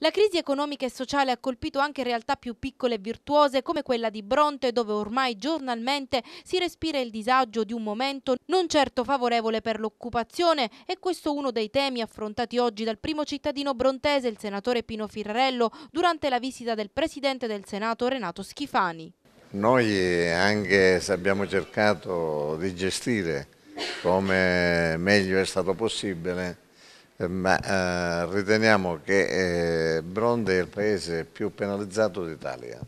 La crisi economica e sociale ha colpito anche realtà più piccole e virtuose come quella di Bronte dove ormai giornalmente si respira il disagio di un momento non certo favorevole per l'occupazione e questo uno dei temi affrontati oggi dal primo cittadino brontese, il senatore Pino Firrello, durante la visita del presidente del Senato Renato Schifani. Noi anche se abbiamo cercato di gestire come meglio è stato possibile ma eh, riteniamo che eh, Bronte è il paese più penalizzato d'Italia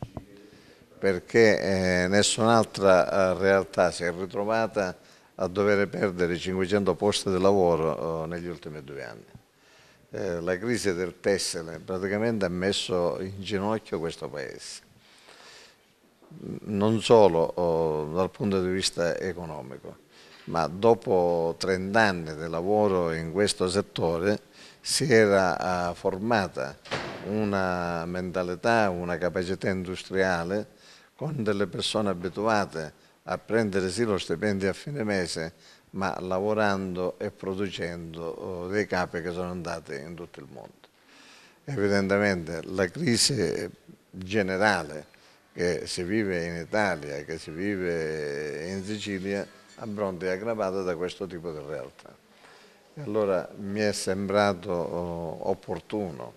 perché eh, nessun'altra realtà si è ritrovata a dover perdere 500 posti di lavoro negli ultimi due anni. la crisi del tessile praticamente ha messo in ginocchio questo paese, non solo oh, dal punto di vista economico, ma dopo 30 anni di lavoro in questo settore si era eh, formata una mentalità, una capacità industriale con delle persone abituate a prendere sì lo stipendio a fine mese, ma lavorando e producendo eh, dei capi che sono andati in tutto il mondo. Evidentemente la crisi generale che si vive in Italia, che si vive in Sicilia, a Bronte è aggravata da questo tipo di realtà. E allora mi è sembrato uh, opportuno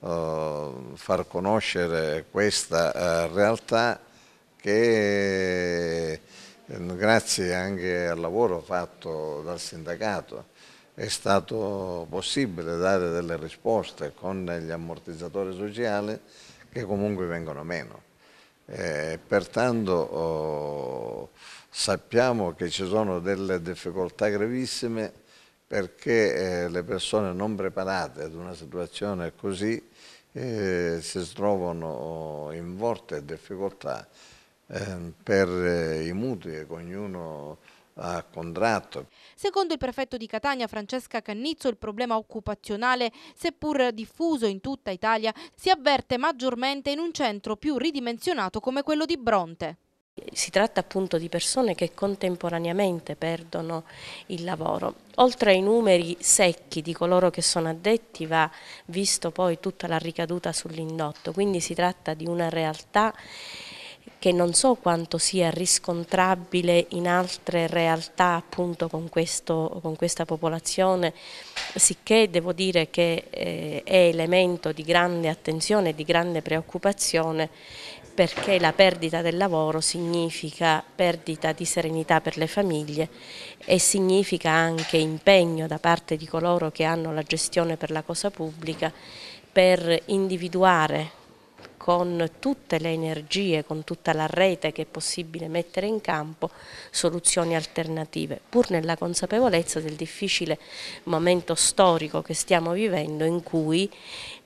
uh, far conoscere questa uh, realtà che grazie anche al lavoro fatto dal sindacato è stato possibile dare delle risposte con gli ammortizzatori sociali che comunque vengono meno. Eh, pertanto oh, sappiamo che ci sono delle difficoltà gravissime perché eh, le persone non preparate ad una situazione così eh, si trovano oh, in volte difficoltà eh, per eh, i mutui che ognuno a contratto. Secondo il prefetto di Catania Francesca Cannizzo il problema occupazionale, seppur diffuso in tutta Italia, si avverte maggiormente in un centro più ridimensionato come quello di Bronte. Si tratta appunto di persone che contemporaneamente perdono il lavoro. Oltre ai numeri secchi di coloro che sono addetti va visto poi tutta la ricaduta sull'indotto, quindi si tratta di una realtà che non so quanto sia riscontrabile in altre realtà appunto con, questo, con questa popolazione, sicché devo dire che eh, è elemento di grande attenzione e di grande preoccupazione perché la perdita del lavoro significa perdita di serenità per le famiglie e significa anche impegno da parte di coloro che hanno la gestione per la cosa pubblica per individuare con tutte le energie, con tutta la rete che è possibile mettere in campo soluzioni alternative, pur nella consapevolezza del difficile momento storico che stiamo vivendo in cui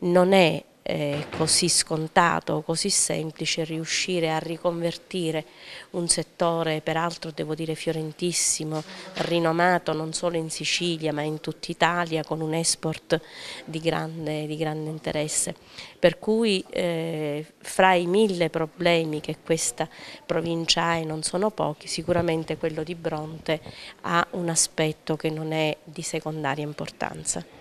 non è eh, così scontato, così semplice riuscire a riconvertire un settore peraltro devo dire fiorentissimo, rinomato non solo in Sicilia ma in tutta Italia con un export di grande, di grande interesse. Per cui eh, fra i mille problemi che questa provincia ha e non sono pochi, sicuramente quello di Bronte ha un aspetto che non è di secondaria importanza.